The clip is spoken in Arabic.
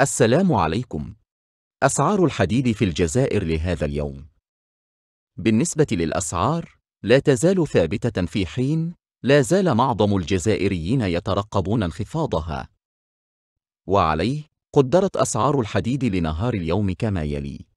السلام عليكم أسعار الحديد في الجزائر لهذا اليوم بالنسبة للأسعار لا تزال ثابتة في حين لا زال معظم الجزائريين يترقبون انخفاضها وعليه قدرت أسعار الحديد لنهار اليوم كما يلي